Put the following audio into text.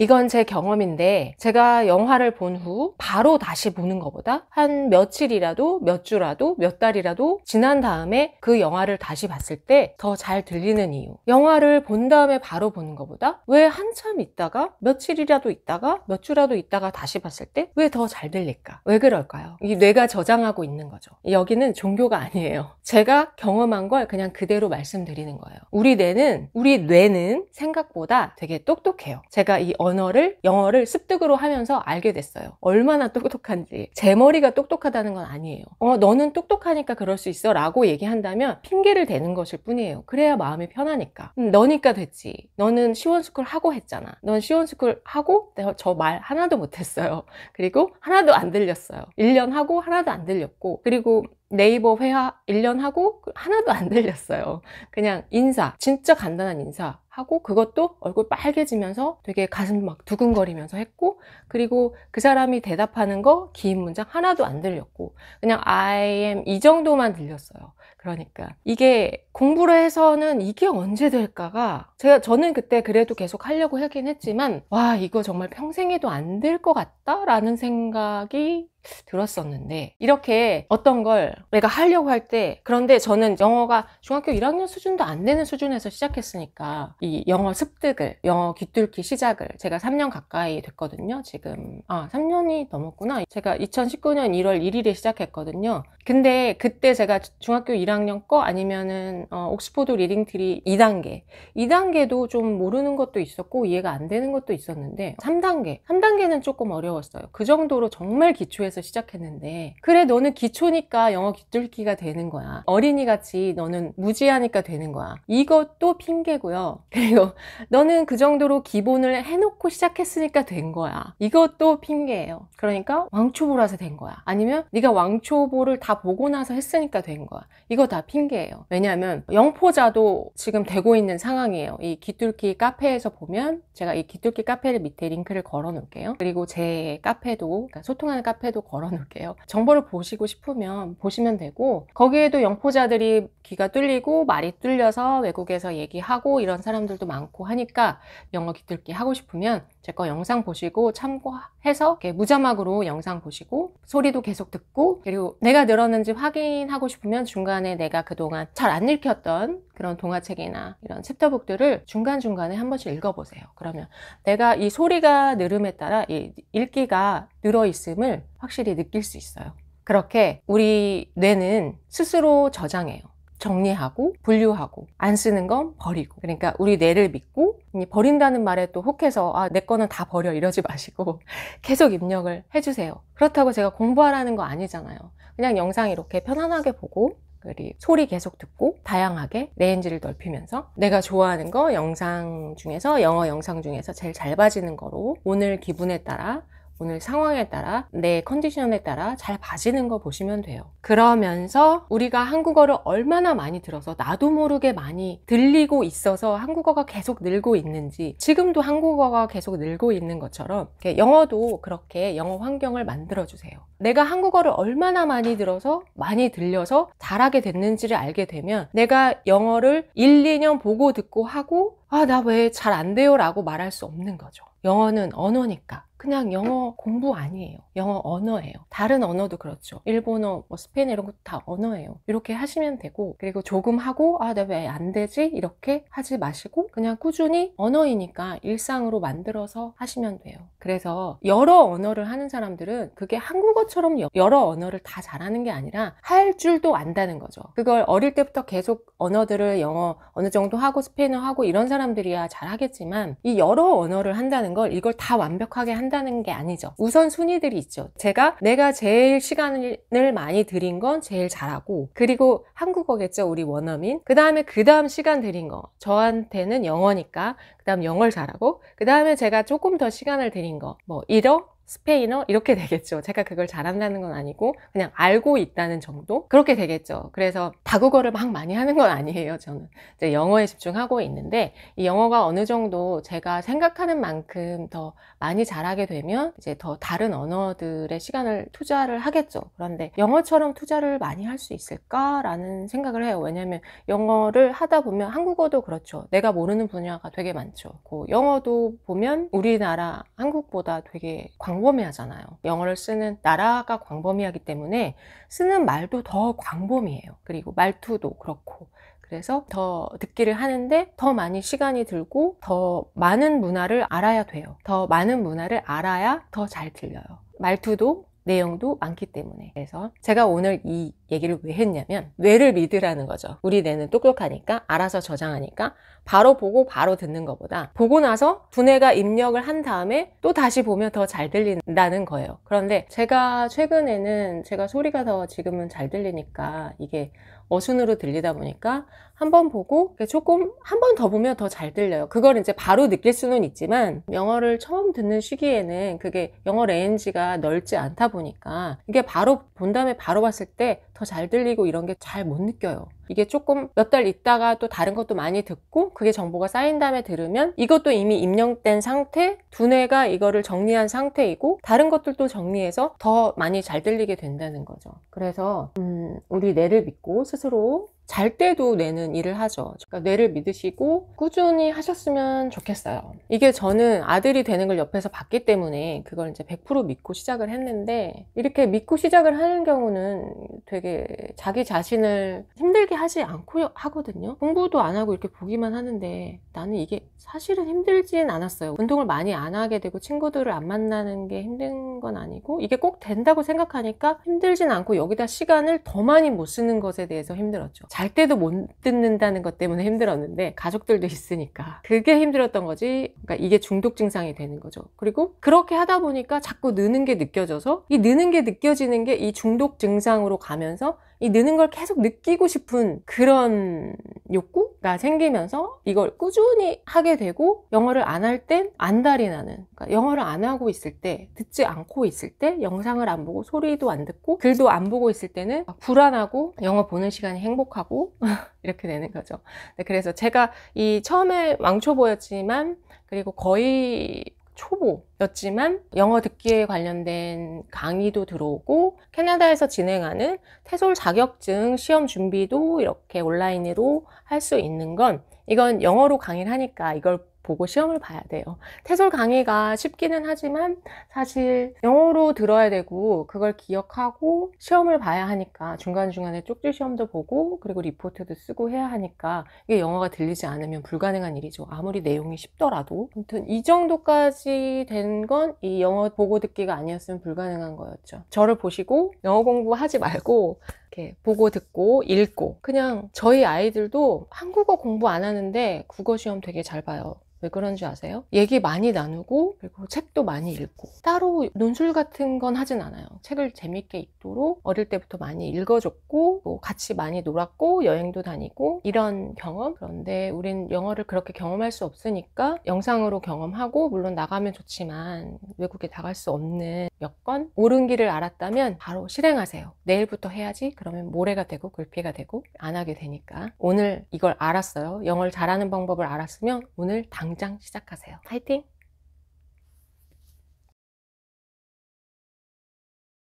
이건 제 경험인데 제가 영화를 본 후 바로 다시 보는 것보다 한 며칠이라도 몇 주라도 몇 달이라도 지난 다음에 그 영화를 다시 봤을 때 더 잘 들리는 이유 영화를 본 다음에 바로 보는 것보다 왜 한참 있다가 며칠이라도 있다가 몇 주라도 있다가 다시 봤을 때 왜 더 잘 들릴까 왜 그럴까요 이 뇌가 저장하고 있는 거죠 여기는 종교가 아니에요 제가 경험한 걸 그냥 그대로 말씀드리는 거예요 우리 뇌는 우리 뇌는 생각보다 되게 똑똑해요 제가 이 언어를 영어를 습득으로 하면서 알게 됐어요. 얼마나 똑똑한지 제 머리가 똑똑하다는 건 아니에요. 어 너는 똑똑하니까 그럴 수 있어라고 얘기한다면 핑계를 대는 것일 뿐이에요. 그래야 마음이 편하니까. 음, 너니까 됐지. 너는 시원스쿨 하고 했잖아. 넌 시원스쿨 하고 저 말 하나도 못했어요. 그리고 하나도 안 들렸어요. 1년 하고 하나도 안 들렸고 그리고 네이버 회화 1년 하고 하나도 안 들렸어요. 그냥 인사, 진짜 간단한 인사. 하고 그것도 얼굴 빨개지면서 되게 가슴 막 두근거리면서 했고 그리고 그 사람이 대답하는 거 긴 문장 하나도 안 들렸고 그냥 I am 이 정도만 들렸어요. 그러니까 이게 공부를 해서는 이게 언제 될까가 제가 저는 그때 그래도 계속 하려고 하긴 했지만 와 이거 정말 평생에도 안 될 것 같다라는 생각이 들었었는데 이렇게 어떤 걸 내가 하려고 할 때 그런데 저는 영어가 중학교 1학년 수준도 안 되는 수준에서 시작했으니까 이 영어 습득을 영어 귀뚫기 시작을 제가 3년 가까이 됐거든요 지금 아 3년이 넘었구나 제가 2019년 1월 1일에 시작했거든요 근데 그때 제가 중학교 1학년 거 아니면은 어, 옥스포드 리딩 트리 2단계 2단계도 좀 모르는 것도 있었고 이해가 안 되는 것도 있었는데 3단계 3단계는 조금 어려웠어요 그 정도로 정말 기초에서 시작 시작했는데 그래 너는 기초니까 영어 귀뚫기가 되는 거야. 어린이같이 너는 무지하니까 되는 거야. 이것도 핑계고요. 그리고 너는 그 정도로 기본을 해놓고 시작했으니까 된 거야. 이것도 핑계예요. 그러니까 왕초보라서 된 거야. 아니면 네가 왕초보를 다 보고 나서 했으니까 된 거야. 이거 다 핑계예요. 왜냐하면 영포자도 지금 되고 있는 상황이에요. 이 귀뚫기 카페에서 보면 제가 이 귀뚫기 카페를 밑에 링크를 걸어 놓을게요. 그리고 제 카페도 그러니까 소통하는 카페도 걸어 걸어놓을게요. 정보를 보시고 싶으면 보시면 되고 거기에도 영포자들이 귀가 뚫리고 말이 뚫려서 외국에서 얘기하고 이런 사람들도 많고 하니까 영어 귀뚫기 하고 싶으면 제거 영상 보시고 참고해서 무자막으로 영상 보시고 소리도 계속 듣고 그리고 내가 늘었는지 확인하고 싶으면 중간에 내가 그동안 잘 안 읽혔던 그런 동화책이나 이런 챕터북들을 중간중간에 한 번씩 읽어보세요. 그러면 내가 이 소리가 늘음에 따라 이 읽기가 늘어있음을 확실히 느낄 수 있어요. 그렇게 우리 뇌는 스스로 저장해요. 정리하고 분류하고 안 쓰는 건 버리고 그러니까 우리 뇌를 믿고 버린다는 말에 또 혹해서 아내 거는 다 버려 이러지 마시고 계속 입력을 해주세요 그렇다고 제가 공부하라는 거 아니잖아요 그냥 영상 이렇게 편안하게 보고 그리 고 소리 계속 듣고 다양하게 레인지를 넓히면서 내가 좋아하는 거 영상 중에서 영어 영상 중에서 제일 잘 봐지는 거로 오늘 기분에 따라 오늘 상황에 따라 내 컨디션에 따라 잘 봐지는 거 보시면 돼요. 그러면서 우리가 한국어를 얼마나 많이 들어서 나도 모르게 많이 들리고 있어서 한국어가 계속 늘고 있는지 지금도 한국어가 계속 늘고 있는 것처럼 영어도 그렇게 영어 환경을 만들어 주세요. 내가 한국어를 얼마나 많이 들어서 많이 들려서 잘하게 됐는지를 알게 되면 내가 영어를 1, 2년 보고 듣고 하고 아, 나 왜 잘 안 돼요? 라고 말할 수 없는 거죠. 영어는 언어니까. 그냥 영어 공부 아니에요. 영어 언어예요. 다른 언어도 그렇죠. 일본어, 뭐 스페인어 이런 것도 다 언어예요. 이렇게 하시면 되고 그리고 조금 하고 아나 왜 안 되지? 이렇게 하지 마시고 그냥 꾸준히 언어이니까 일상으로 만들어서 하시면 돼요. 그래서 여러 언어를 하는 사람들은 그게 한국어처럼 여러 언어를 다 잘하는 게 아니라 할 줄도 안다는 거죠. 그걸 어릴 때부터 계속 언어들을 영어 어느 정도 하고 스페인어 하고 이런 사람들이야 잘하겠지만 이 여러 언어를 한다는 걸 이걸 다 완벽하게 한다 한다는 게 아니죠. 우선순위들이 있죠. 제가 내가 제일 시간을 많이 드린 건 제일 잘하고 그리고 한국어겠죠. 우리 원어민. 그 다음에 그 다음 시간 드린 거. 저한테는 영어니까 그 다음 영어를 잘하고 그 다음에 제가 조금 더 시간을 드린 거. 뭐 일어 스페인어 이렇게 되겠죠. 제가 그걸 잘한다는 건 아니고 그냥 알고 있다는 정도 그렇게 되겠죠. 그래서 다국어를 막 많이 하는 건 아니에요. 저는 이제 영어에 집중하고 있는데 이 영어가 어느 정도 제가 생각하는 만큼 더 많이 잘하게 되면 이제 더 다른 언어들의 시간을 투자를 하겠죠. 그런데 영어처럼 투자를 많이 할 수 있을까라는 생각을 해요. 왜냐하면 영어를 하다 보면 한국어도 그렇죠. 내가 모르는 분야가 되게 많죠. 그 영어도 보면 우리나라 한국보다 되게 광 광범위하잖아요. 영어를 쓰는 나라가 광범위하기 때문에 쓰는 말도 더 광범위해요. 그리고 말투도 그렇고. 그래서 더 듣기를 하는데 더 많이 시간이 들고 더 많은 문화를 알아야 돼요. 더 많은 문화를 알아야 더 잘 들려요. 말투도 내용도 많기 때문에. 그래서 제가 오늘 이 얘기를 왜 했냐면 뇌를 믿으라는 거죠. 우리 뇌는 똑똑하니까 알아서 저장하니까 바로 보고 바로 듣는 것보다 보고 나서 두뇌가 입력을 한 다음에 또 다시 보면 더 잘 들린다는 거예요. 그런데 제가 최근에는 제가 소리가 더 지금은 잘 들리니까 이게 어순으로 들리다 보니까 한번 보고 조금 한번 더 보면 더 잘 들려요. 그걸 이제 바로 느낄 수는 있지만 영어를 처음 듣는 시기에는 그게 영어 레인지가 넓지 않다 보니까 이게 바로 본 다음에 바로 봤을 때 더잘 들리고 이런 게 잘 못 느껴요. 이게 조금 몇 달 있다가 또 다른 것도 많이 듣고 그게 정보가 쌓인 다음에 들으면 이것도 이미 입력된 상태, 두뇌가 이거를 정리한 상태이고 다른 것들도 정리해서 더 많이 잘 들리게 된다는 거죠. 그래서 음, 우리 뇌를 믿고 스스로 잘 때도 뇌는 일을 하죠. 그러니까 뇌를 믿으시고 꾸준히 하셨으면 좋겠어요. 이게 저는 아들이 되는 걸 옆에서 봤기 때문에 그걸 이제 100% 믿고 시작을 했는데 이렇게 믿고 시작을 하는 경우는 되게 자기 자신을 힘들게 하지 않고 하거든요. 공부도 안 하고 이렇게 보기만 하는데 나는 이게 사실은 힘들진 않았어요. 운동을 많이 안 하게 되고 친구들을 안 만나는 게 힘든 건 아니고 이게 꼭 된다고 생각하니까 힘들진 않고 여기다 시간을 더 많이 못 쓰는 것에 대해서 힘들었죠. 잘 때도 못 듣는다는 것 때문에 힘들었는데 가족들도 음. 있으니까 그게 힘들었던 거지 그러니까 이게 중독 증상이 되는 거죠 그리고 그렇게 하다 보니까 자꾸 느는 게 느껴져서 이 느는 게 느껴지는 게 이 중독 증상으로 가면서 이 느는 걸 계속 느끼고 싶은 그런 욕구가 생기면서 이걸 꾸준히 하게 되고 영어를 안 할 땐 안달이 나는 그러니까 영어를 안 하고 있을 때 듣지 않고 있을 때 영상을 안 보고 소리도 안 듣고 글도 안 보고 있을 때는 불안하고 영어 보는 시간이 행복하고 이렇게 되는 거죠 네, 그래서 제가 이 처음에 왕초보였지만 그리고 거의 초보였지만 영어 듣기에 관련된 강의도 들어오고 캐나다에서 진행하는 테솔 자격증 시험 준비도 이렇게 온라인으로 할 수 있는 건 이건 영어로 강의를 하니까 이걸 보고 시험을 봐야 돼요. 태솔 강의가 쉽기는 하지만 사실 영어로 들어야 되고 그걸 기억하고 시험을 봐야 하니까 중간중간에 쪽지 시험도 보고 그리고 리포트도 쓰고 해야 하니까 이게 영어가 들리지 않으면 불가능한 일이죠. 아무리 내용이 쉽더라도. 아무튼 이 정도까지 된 건 이 영어 보고 듣기가 아니었으면 불가능한 거였죠. 저를 보시고 영어 공부하지 말고 이렇게 보고 듣고 읽고 그냥 저희 아이들도 한국어 공부 안 하는데 국어 시험 되게 잘 봐요. 왜 그런 줄 아세요? 얘기 많이 나누고 그리고 책도 많이 읽고 따로 논술 같은 건 하진 않아요. 책을 재밌게 읽도록 어릴 때부터 많이 읽어줬고 또 뭐 같이 많이 놀았고 여행도 다니고 이런 경험 그런데 우린 영어를 그렇게 경험할 수 없으니까 영상으로 경험하고 물론 나가면 좋지만 외국에 나갈 수 없는 여건 옳은 길을 알았다면 바로 실행하세요. 내일부터 해야지 그러면 모레가 되고 글피가 되고 안 하게 되니까 오늘 이걸 알았어요. 영어를 잘하는 방법을 알았으면 오늘 당 당장 시작하세요. 파이팅!